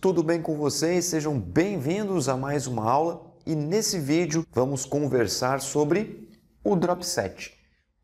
Tudo bem com vocês? Sejam bem-vindos a mais uma aula e nesse vídeo vamos conversar sobre o drop set.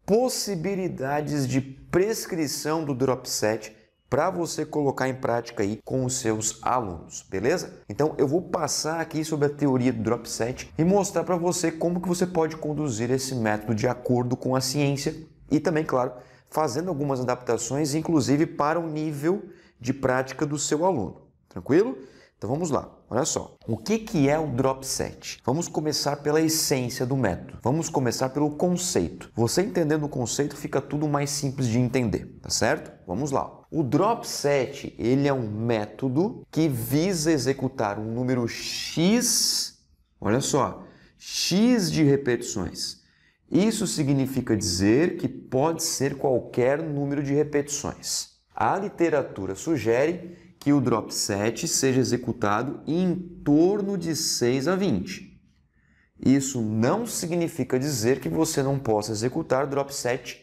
Possibilidades de prescrição do drop set para você colocar em prática aí com os seus alunos, beleza? Então eu vou passar aqui sobre a teoria do drop set e mostrar para você como que você pode conduzir esse método de acordo com a ciência e também, claro, fazendo algumas adaptações, inclusive para o nível de prática do seu aluno. Tranquilo? Então vamos lá, olha só. O que, que é o drop set? Vamos começar pela essência do método. Vamos começar pelo conceito. Você entendendo o conceito fica tudo mais simples de entender, tá certo? Vamos lá. O drop set ele é um método que visa executar um número x, olha só, x de repetições. Isso significa dizer que pode ser qualquer número de repetições. A literatura sugere que o drop set seja executado em torno de 6 a 20. Isso não significa dizer que você não possa executar drop set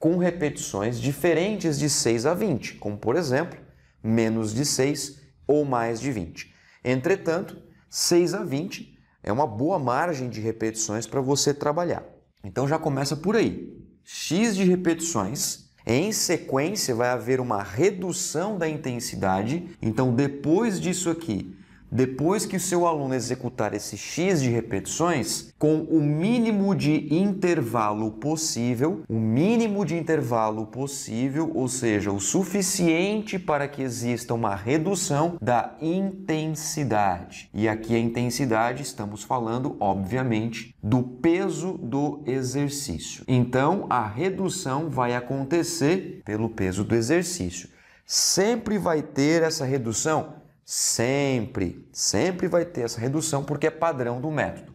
com repetições diferentes de 6 a 20, como por exemplo, menos de 6 ou mais de 20. Entretanto, 6 a 20 é uma boa margem de repetições para você trabalhar. Então já começa por aí. X de repetições em sequência, vai haver uma redução da intensidade. Então, depois disso aqui, depois que o seu aluno executar esse X de repetições, com o mínimo de intervalo possível, o mínimo de intervalo possível, ou seja, o suficiente para que exista uma redução da intensidade. E aqui a intensidade estamos falando, obviamente, do peso do exercício. Então, a redução vai acontecer pelo peso do exercício. Sempre vai ter essa redução Sempre, sempre vai ter essa redução porque é padrão do método.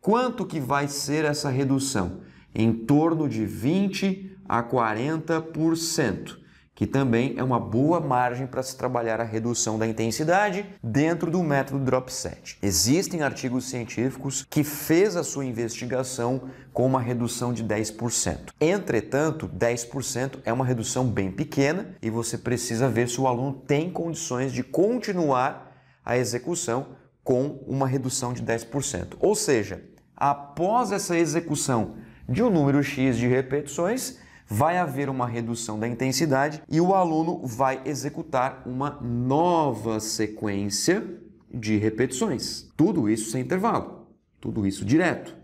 Quanto que vai ser essa redução? Em torno de 20 a 40% que também é uma boa margem para se trabalhar a redução da intensidade dentro do método drop set. Existem artigos científicos que fez a sua investigação com uma redução de 10%. Entretanto, 10% é uma redução bem pequena e você precisa ver se o aluno tem condições de continuar a execução com uma redução de 10%. Ou seja, após essa execução de um número X de repetições, vai haver uma redução da intensidade e o aluno vai executar uma nova sequência de repetições. Tudo isso sem intervalo, tudo isso direto.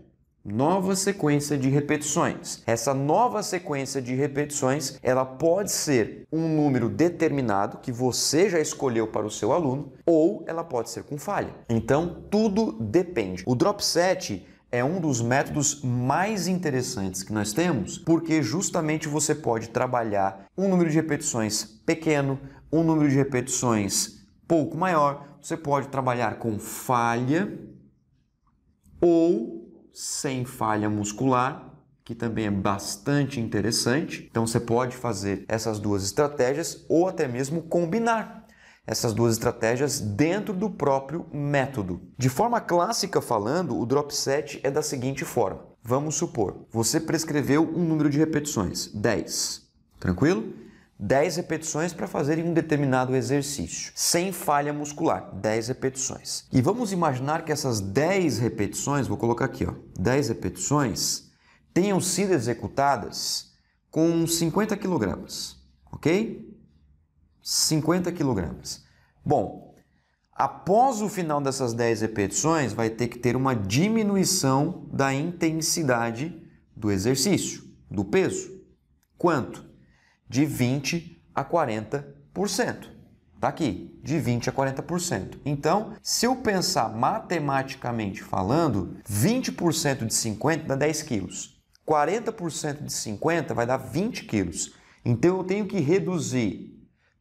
Nova sequência de repetições. Essa nova sequência de repetições, ela pode ser um número determinado que você já escolheu para o seu aluno ou ela pode ser com falha. Então, tudo depende. O drop set é um dos métodos mais interessantes que nós temos, porque justamente você pode trabalhar um número de repetições pequeno, um número de repetições pouco maior, você pode trabalhar com falha ou sem falha muscular, que também é bastante interessante. Então você pode fazer essas duas estratégias ou até mesmo combinar essas duas estratégias dentro do próprio método. De forma clássica falando, o drop set é da seguinte forma: vamos supor, você prescreveu um número de repetições, 10. Tranquilo? 10 repetições para fazer um determinado exercício, sem falha muscular, 10 repetições. E vamos imaginar que essas 10 repetições, vou colocar aqui, ó, 10 repetições tenham sido executadas com 50 kg, ok? 50 quilogramas. Bom, após o final dessas 10 repetições, vai ter que ter uma diminuição da intensidade do exercício, do peso. Quanto? De 20 a 40%. Tá aqui, de 20 a 40%. Então, se eu pensar matematicamente falando, 20% de 50 dá 10 quilos. 40% de 50 vai dar 20 quilos. Então, eu tenho que reduzir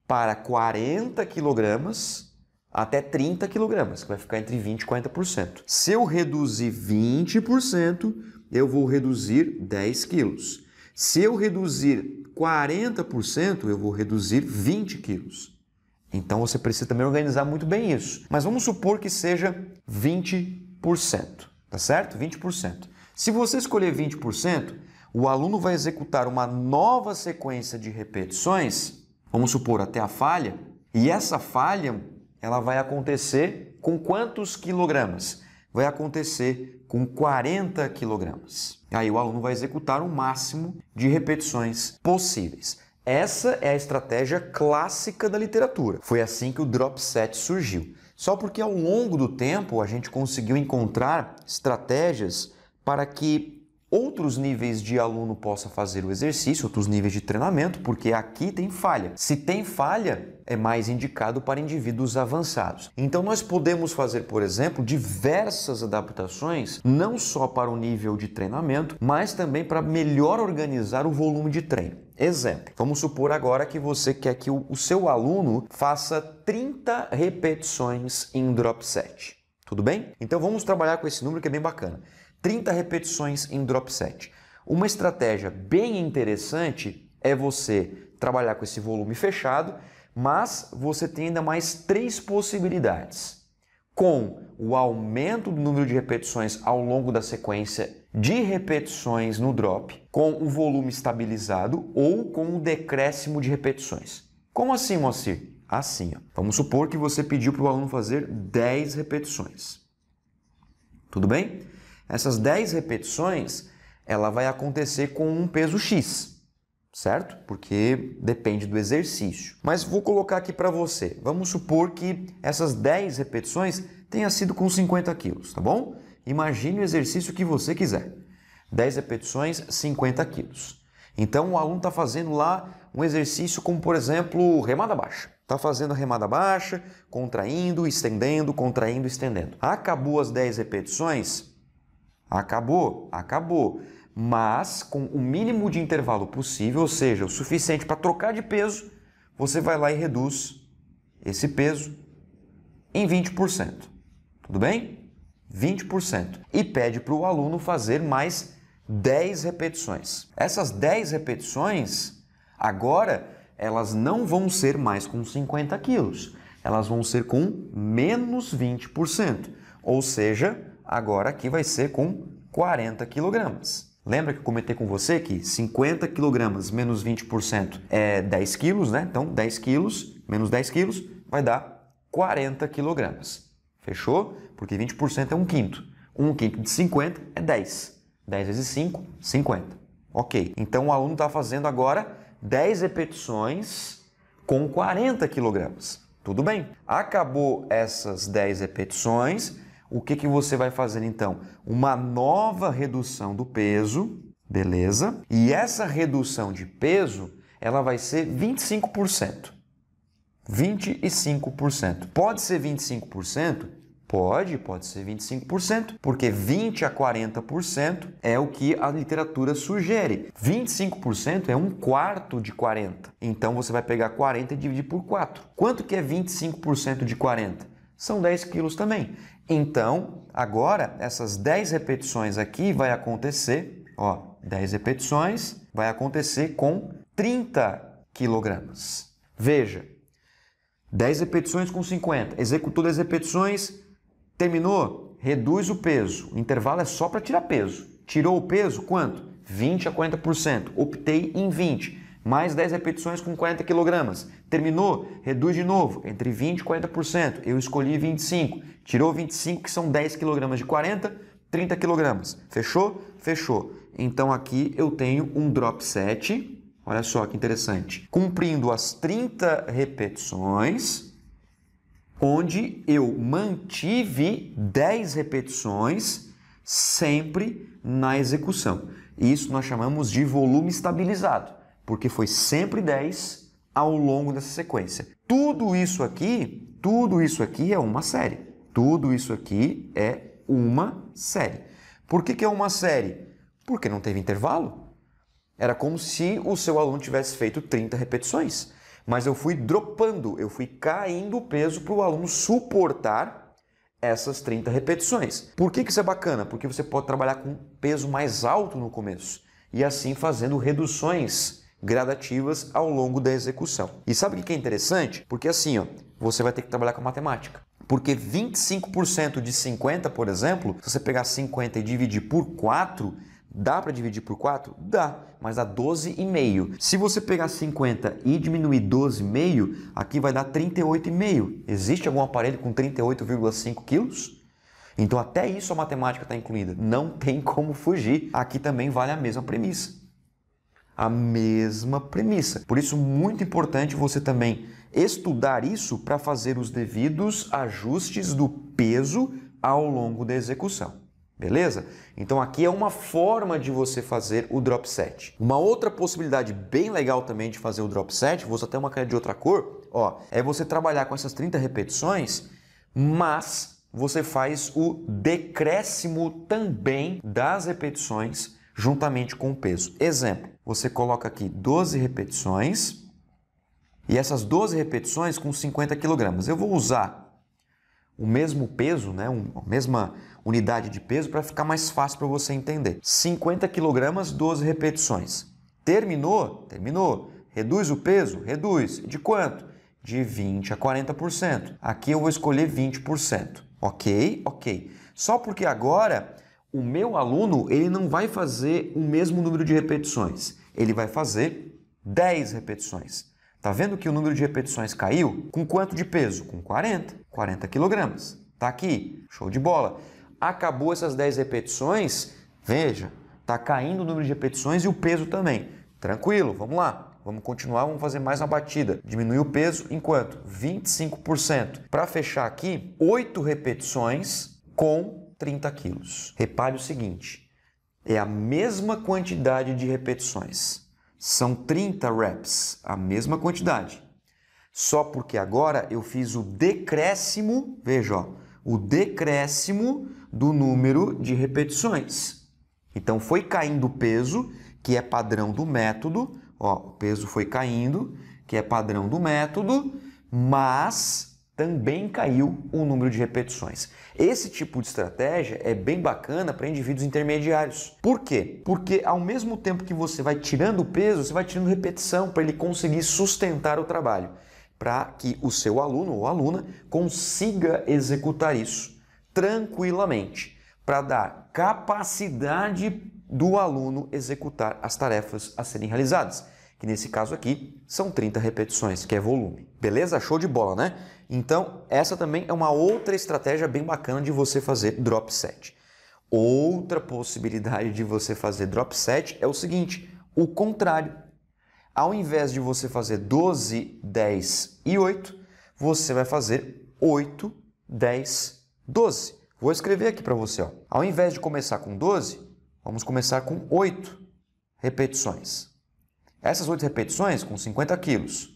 para 40 quilogramas até 30 quilogramas, que vai ficar entre 20% e 40%. Se eu reduzir 20%, eu vou reduzir 10 quilos. Se eu reduzir 40%, eu vou reduzir 20 quilos. Então você precisa também organizar muito bem isso. Mas vamos supor que seja 20%, tá certo? 20%. Se você escolher 20%, o aluno vai executar uma nova sequência de repetições vamos supor, até a falha, e essa falha ela vai acontecer com quantos quilogramas? Vai acontecer com 40 quilogramas. Aí o aluno vai executar o máximo de repetições possíveis. Essa é a estratégia clássica da literatura. Foi assim que o drop set surgiu. Só porque ao longo do tempo a gente conseguiu encontrar estratégias para que outros níveis de aluno possa fazer o exercício, outros níveis de treinamento, porque aqui tem falha. Se tem falha, é mais indicado para indivíduos avançados. Então nós podemos fazer, por exemplo, diversas adaptações, não só para o nível de treinamento, mas também para melhor organizar o volume de treino. Exemplo, vamos supor agora que você quer que o, seu aluno faça 30 repetições em drop set. Tudo bem? Então vamos trabalhar com esse número que é bem bacana. 30 repetições em drop set. Uma estratégia bem interessante é você trabalhar com esse volume fechado, mas você tem ainda mais três possibilidades. Com o aumento do número de repetições ao longo da sequência de repetições no drop, com o volume estabilizado ou com o decréscimo de repetições. Como assim, Moacir? Assim, ó. vamos supor que você pediu para o aluno fazer 10 repetições. Tudo bem? Essas 10 repetições, ela vai acontecer com um peso X, certo? Porque depende do exercício. Mas vou colocar aqui para você. Vamos supor que essas 10 repetições tenha sido com 50 quilos, tá bom? Imagine o exercício que você quiser. 10 repetições, 50 quilos. Então o aluno está fazendo lá um exercício como, por exemplo, remada baixa. Está fazendo a remada baixa, contraindo, estendendo, contraindo, estendendo. Acabou as 10 repetições, Acabou? Acabou. Mas com o mínimo de intervalo possível, ou seja, o suficiente para trocar de peso, você vai lá e reduz esse peso em 20%. Tudo bem? 20%. E pede para o aluno fazer mais 10 repetições. Essas 10 repetições, agora, elas não vão ser mais com 50 quilos, elas vão ser com menos 20%. Ou seja, agora aqui vai ser com 40 quilogramas. Lembra que eu comentei com você que 50 quilogramas menos 20% é 10 quilos, né? Então, 10 quilos menos 10 quilos vai dar 40 quilogramas. Fechou? Porque 20% é um quinto. Um quinto de 50 é 10. 10 vezes 5, 50. Ok. Então, o aluno está fazendo agora 10 repetições com 40 quilogramas. Tudo bem. Acabou essas 10 repetições, o que, que você vai fazer então? Uma nova redução do peso, beleza? E essa redução de peso, ela vai ser 25%. 25%. Pode ser 25%? Pode, pode ser 25%, porque 20 a 40% é o que a literatura sugere. 25% é um quarto de 40. Então você vai pegar 40 e dividir por 4. Quanto que é 25% de 40? São 10 quilos também. Então, agora, essas 10 repetições aqui vai acontecer, ó, 10 repetições vai acontecer com 30 quilogramas. Veja, 10 repetições com 50, executou 10 repetições, terminou, reduz o peso. O intervalo é só para tirar peso. Tirou o peso, quanto? 20 a 40%. Optei em 20 mais 10 repetições com 40 kg. Terminou? Reduz de novo, entre 20 e 40%. Eu escolhi 25. Tirou 25, que são 10 kg de 40, 30 kg. Fechou? Fechou. Então aqui eu tenho um drop set. Olha só que interessante. Cumprindo as 30 repetições, onde eu mantive 10 repetições sempre na execução. Isso nós chamamos de volume estabilizado porque foi sempre 10 ao longo dessa sequência. Tudo isso aqui, tudo isso aqui é uma série. Tudo isso aqui é uma série. Por que, que é uma série? Porque não teve intervalo. Era como se o seu aluno tivesse feito 30 repetições. Mas eu fui dropando, eu fui caindo o peso para o aluno suportar essas 30 repetições. Por que, que isso é bacana? Porque você pode trabalhar com peso mais alto no começo e assim fazendo reduções gradativas ao longo da execução. E sabe o que é interessante? Porque assim, ó, você vai ter que trabalhar com matemática. Porque 25% de 50, por exemplo, se você pegar 50 e dividir por 4, dá para dividir por 4? Dá, mas dá 12,5. Se você pegar 50 e diminuir 12,5, aqui vai dar 38,5. Existe algum aparelho com 38,5 quilos? Então até isso a matemática está incluída. Não tem como fugir. Aqui também vale a mesma premissa a mesma premissa. Por isso, muito importante você também estudar isso para fazer os devidos ajustes do peso ao longo da execução. Beleza? Então aqui é uma forma de você fazer o drop set. Uma outra possibilidade bem legal também de fazer o drop set, vou só uma caneta de outra cor, ó, é você trabalhar com essas 30 repetições, mas você faz o decréscimo também das repetições juntamente com o peso. Exemplo, você coloca aqui 12 repetições e essas 12 repetições com 50 kg. Eu vou usar o mesmo peso, né, a mesma unidade de peso para ficar mais fácil para você entender. 50 kg, 12 repetições. Terminou? Terminou. Reduz o peso? Reduz. De quanto? De 20 a 40%. Aqui eu vou escolher 20%. Ok? Ok. Só porque agora o meu aluno ele não vai fazer o mesmo número de repetições. Ele vai fazer 10 repetições. Tá vendo que o número de repetições caiu? Com quanto de peso? Com 40, 40 quilogramas. Tá aqui, show de bola. Acabou essas 10 repetições, veja, tá caindo o número de repetições e o peso também. Tranquilo, vamos lá. Vamos continuar, vamos fazer mais uma batida. Diminui o peso enquanto 25%. Para fechar aqui, 8 repetições com 30 quilos. Repare o seguinte: é a mesma quantidade de repetições. São 30 reps, a mesma quantidade. Só porque agora eu fiz o decréscimo, veja, ó, o decréscimo do número de repetições. Então foi caindo o peso, que é padrão do método, ó, o peso foi caindo, que é padrão do método, mas também caiu o número de repetições. Esse tipo de estratégia é bem bacana para indivíduos intermediários. Por quê? Porque ao mesmo tempo que você vai tirando peso, você vai tirando repetição para ele conseguir sustentar o trabalho, para que o seu aluno ou aluna consiga executar isso tranquilamente, para dar capacidade do aluno executar as tarefas a serem realizadas que nesse caso aqui são 30 repetições, que é volume. Beleza? Show de bola, né? Então, essa também é uma outra estratégia bem bacana de você fazer drop set. Outra possibilidade de você fazer drop set é o seguinte, o contrário. Ao invés de você fazer 12, 10 e 8, você vai fazer 8, 10, 12. Vou escrever aqui para você. Ó. Ao invés de começar com 12, vamos começar com 8 repetições. Essas oito repetições com 50 quilos.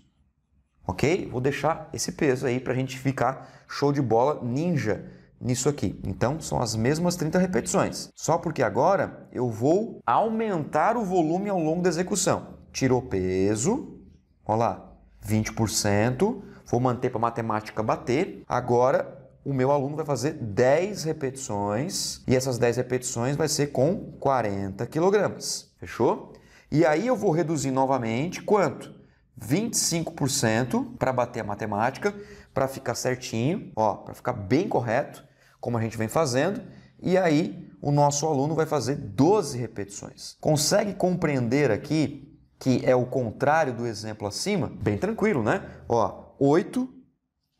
Ok? Vou deixar esse peso aí para a gente ficar show de bola ninja nisso aqui. Então, são as mesmas 30 repetições. Só porque agora eu vou aumentar o volume ao longo da execução. Tirou peso, olha lá, 20%, vou manter para matemática bater. Agora, o meu aluno vai fazer 10 repetições e essas 10 repetições vai ser com 40 quilogramas. Fechou? E aí eu vou reduzir novamente quanto? 25% para bater a matemática, para ficar certinho, ó, para ficar bem correto, como a gente vem fazendo. E aí o nosso aluno vai fazer 12 repetições. Consegue compreender aqui que é o contrário do exemplo acima? Bem tranquilo, né? Ó, 8,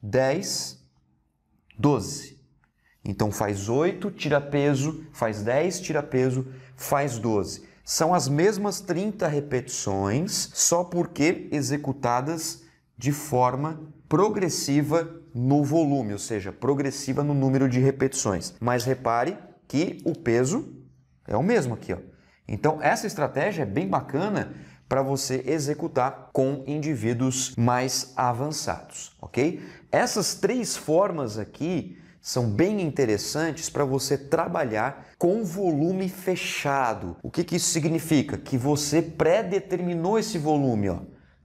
10, 12. Então faz 8, tira peso, faz 10, tira peso, faz 12. São as mesmas 30 repetições, só porque executadas de forma progressiva no volume, ou seja, progressiva no número de repetições. Mas repare que o peso é o mesmo aqui, ó. Então essa estratégia é bem bacana para você executar com indivíduos mais avançados, ok? Essas três formas aqui são bem interessantes para você trabalhar com volume fechado. O que, que isso significa? Que você pré-determinou esse volume, ó,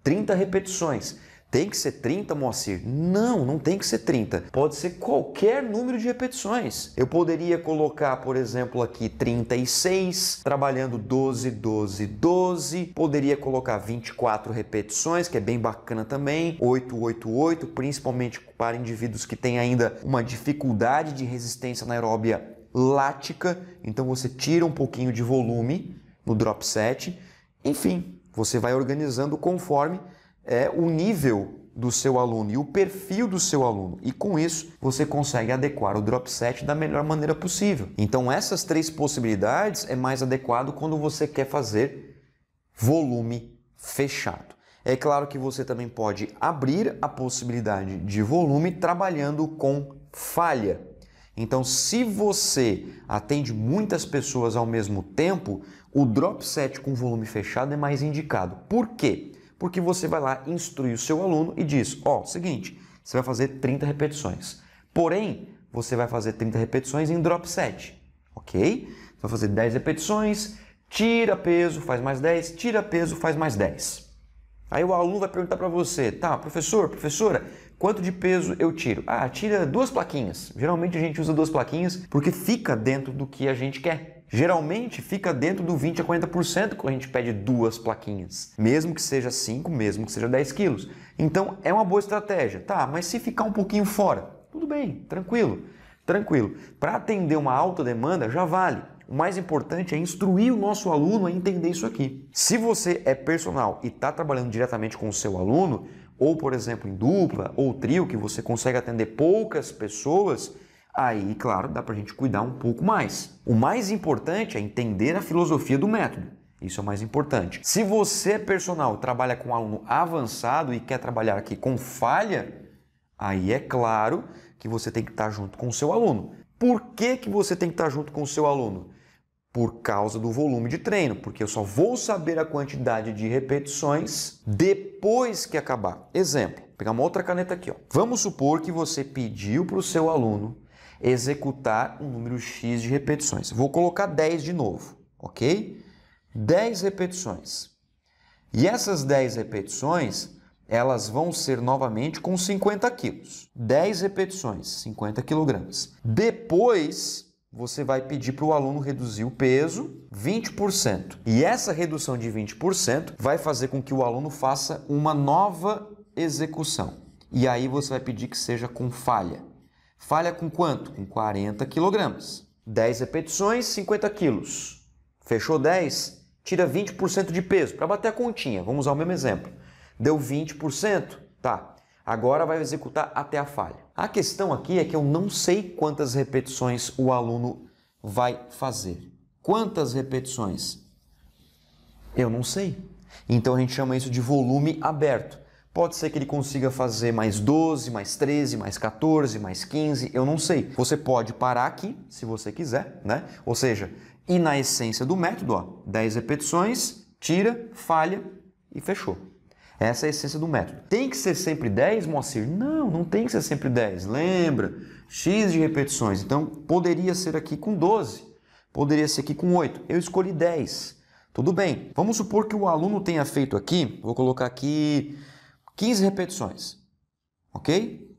30 repetições. Tem que ser 30, Moacir? Não, não tem que ser 30. Pode ser qualquer número de repetições. Eu poderia colocar, por exemplo, aqui 36, trabalhando 12, 12, 12. Poderia colocar 24 repetições, que é bem bacana também. 8, 8, 8, principalmente para indivíduos que têm ainda uma dificuldade de resistência na anaeróbia lática. Então você tira um pouquinho de volume no drop set. Enfim, você vai organizando conforme é, o nível do seu aluno e o perfil do seu aluno. E com isso, você consegue adequar o drop set da melhor maneira possível. Então, essas três possibilidades é mais adequado quando você quer fazer volume fechado. É claro que você também pode abrir a possibilidade de volume trabalhando com falha. Então, se você atende muitas pessoas ao mesmo tempo, o drop set com volume fechado é mais indicado. Por quê? Porque você vai lá instruir o seu aluno e diz: ó, oh, seguinte, você vai fazer 30 repetições. Porém, você vai fazer 30 repetições em drop set, ok? Você vai fazer 10 repetições, tira peso, faz mais 10, tira peso, faz mais 10. Aí o aluno vai perguntar para você, tá, professor, professora, quanto de peso eu tiro? Ah, tira duas plaquinhas. Geralmente a gente usa duas plaquinhas porque fica dentro do que a gente quer geralmente fica dentro do 20 a 40% quando a gente pede duas plaquinhas, mesmo que seja 5, mesmo que seja 10 quilos. Então é uma boa estratégia. Tá, mas se ficar um pouquinho fora, tudo bem, tranquilo, tranquilo. Para atender uma alta demanda, já vale. O mais importante é instruir o nosso aluno a entender isso aqui. Se você é personal e está trabalhando diretamente com o seu aluno, ou por exemplo em dupla ou trio, que você consegue atender poucas pessoas, aí, claro, dá para a gente cuidar um pouco mais. O mais importante é entender a filosofia do método. Isso é o mais importante. Se você, personal, trabalha com um aluno avançado e quer trabalhar aqui com falha, aí é claro que você tem que estar junto com o seu aluno. Por que, que você tem que estar junto com o seu aluno? Por causa do volume de treino, porque eu só vou saber a quantidade de repetições depois que acabar. Exemplo, vou pegar uma outra caneta aqui. Ó. Vamos supor que você pediu para o seu aluno executar um número X de repetições. Vou colocar 10 de novo, ok? 10 repetições. E essas 10 repetições, elas vão ser novamente com 50 quilos. 10 repetições, 50 quilogramas. Depois, você vai pedir para o aluno reduzir o peso 20%. E essa redução de 20% vai fazer com que o aluno faça uma nova execução. E aí você vai pedir que seja com falha. Falha com quanto? Com 40 quilogramas. 10 repetições, 50 quilos. Fechou 10, tira 20% de peso para bater a continha. Vamos usar o mesmo exemplo. Deu 20%? Tá. Agora vai executar até a falha. A questão aqui é que eu não sei quantas repetições o aluno vai fazer. Quantas repetições? Eu não sei. Então a gente chama isso de volume aberto. Pode ser que ele consiga fazer mais 12, mais 13, mais 14, mais 15, eu não sei. Você pode parar aqui, se você quiser, né? Ou seja, e na essência do método, ó, 10 repetições, tira, falha e fechou. Essa é a essência do método. Tem que ser sempre 10, Moacir? Não, não tem que ser sempre 10. Lembra? X de repetições. Então, poderia ser aqui com 12, poderia ser aqui com 8. Eu escolhi 10. Tudo bem. Vamos supor que o aluno tenha feito aqui, vou colocar aqui 15 repetições. Ok?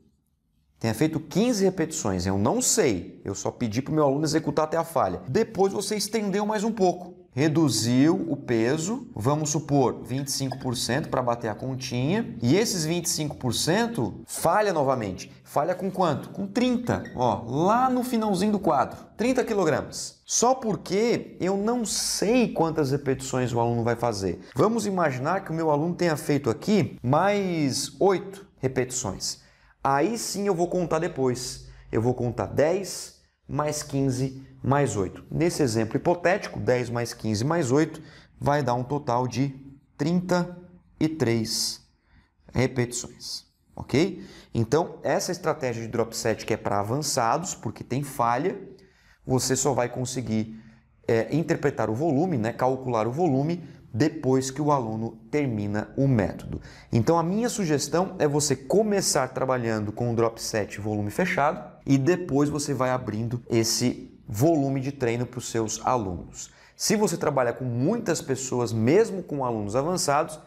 Tenha feito 15 repetições. Eu não sei, eu só pedi para o meu aluno executar até a falha. Depois você estendeu mais um pouco reduziu o peso, vamos supor 25% para bater a continha, e esses 25% falha novamente. Falha com quanto? Com 30, ó, lá no finalzinho do quadro, 30 quilogramas. Só porque eu não sei quantas repetições o aluno vai fazer. Vamos imaginar que o meu aluno tenha feito aqui mais 8 repetições. Aí sim eu vou contar depois. Eu vou contar 10, mais 15 mais 8. Nesse exemplo hipotético, 10 mais 15 mais 8 vai dar um total de 33 repetições, ok? Então, essa estratégia de drop set que é para avançados, porque tem falha, você só vai conseguir é, interpretar o volume, né, calcular o volume depois que o aluno termina o método. Então a minha sugestão é você começar trabalhando com o drop set volume fechado e depois você vai abrindo esse volume de treino para os seus alunos. Se você trabalha com muitas pessoas, mesmo com alunos avançados,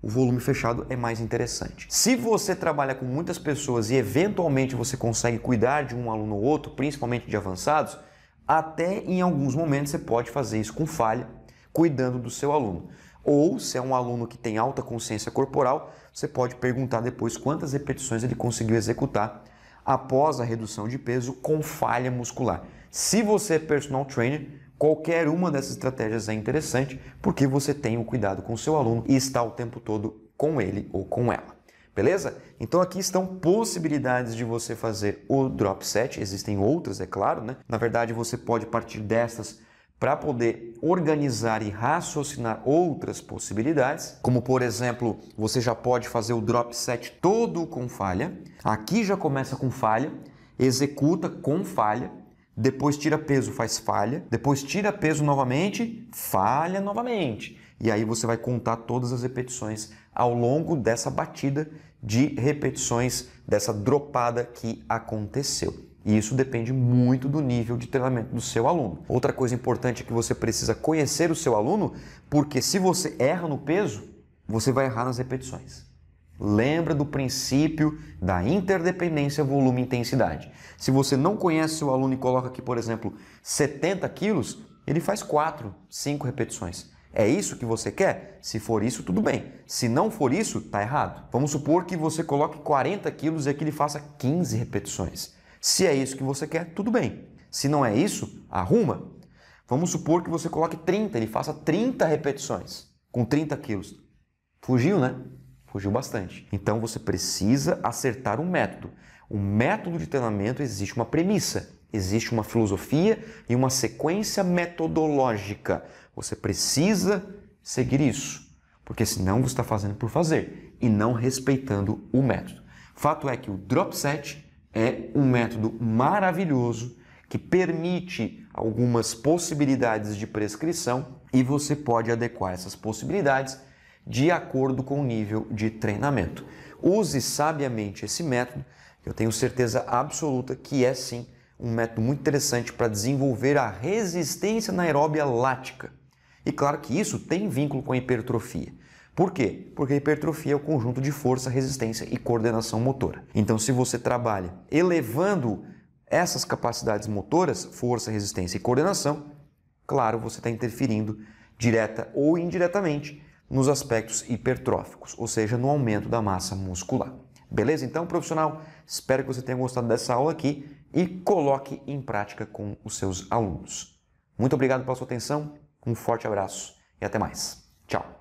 o volume fechado é mais interessante. Se você trabalha com muitas pessoas e eventualmente você consegue cuidar de um aluno ou outro, principalmente de avançados, até em alguns momentos você pode fazer isso com falha, cuidando do seu aluno. Ou, se é um aluno que tem alta consciência corporal, você pode perguntar depois quantas repetições ele conseguiu executar após a redução de peso com falha muscular. Se você é personal trainer, qualquer uma dessas estratégias é interessante porque você tem o um cuidado com o seu aluno e está o tempo todo com ele ou com ela. Beleza? Então aqui estão possibilidades de você fazer o drop set, existem outras, é claro, né? Na verdade, você pode partir destas para poder organizar e raciocinar outras possibilidades, como por exemplo, você já pode fazer o drop set todo com falha. Aqui já começa com falha, executa com falha, depois tira peso, faz falha, depois tira peso novamente, falha novamente. E aí você vai contar todas as repetições ao longo dessa batida de repetições dessa dropada que aconteceu. E isso depende muito do nível de treinamento do seu aluno. Outra coisa importante é que você precisa conhecer o seu aluno, porque se você erra no peso, você vai errar nas repetições. Lembra do princípio da interdependência volume-intensidade. Se você não conhece seu aluno e coloca aqui, por exemplo, 70 quilos, ele faz 4, 5 repetições. É isso que você quer? Se for isso, tudo bem. Se não for isso, tá errado. Vamos supor que você coloque 40 quilos e que ele faça 15 repetições. Se é isso que você quer, tudo bem. Se não é isso, arruma. Vamos supor que você coloque 30, ele faça 30 repetições com 30 quilos. Fugiu, né? Fugiu bastante. Então você precisa acertar um método. O método de treinamento existe uma premissa, existe uma filosofia e uma sequência metodológica. Você precisa seguir isso, porque senão você está fazendo por fazer e não respeitando o método. Fato é que o drop set é um método maravilhoso que permite algumas possibilidades de prescrição e você pode adequar essas possibilidades de acordo com o nível de treinamento. Use sabiamente esse método, eu tenho certeza absoluta que é sim um método muito interessante para desenvolver a resistência na aeróbia lática. E claro que isso tem vínculo com a hipertrofia. Por quê? Porque a hipertrofia é o conjunto de força, resistência e coordenação motora. Então, se você trabalha elevando essas capacidades motoras, força, resistência e coordenação, claro, você está interferindo direta ou indiretamente nos aspectos hipertróficos, ou seja, no aumento da massa muscular. Beleza? Então, profissional, espero que você tenha gostado dessa aula aqui e coloque em prática com os seus alunos. Muito obrigado pela sua atenção, um forte abraço e até mais. Tchau!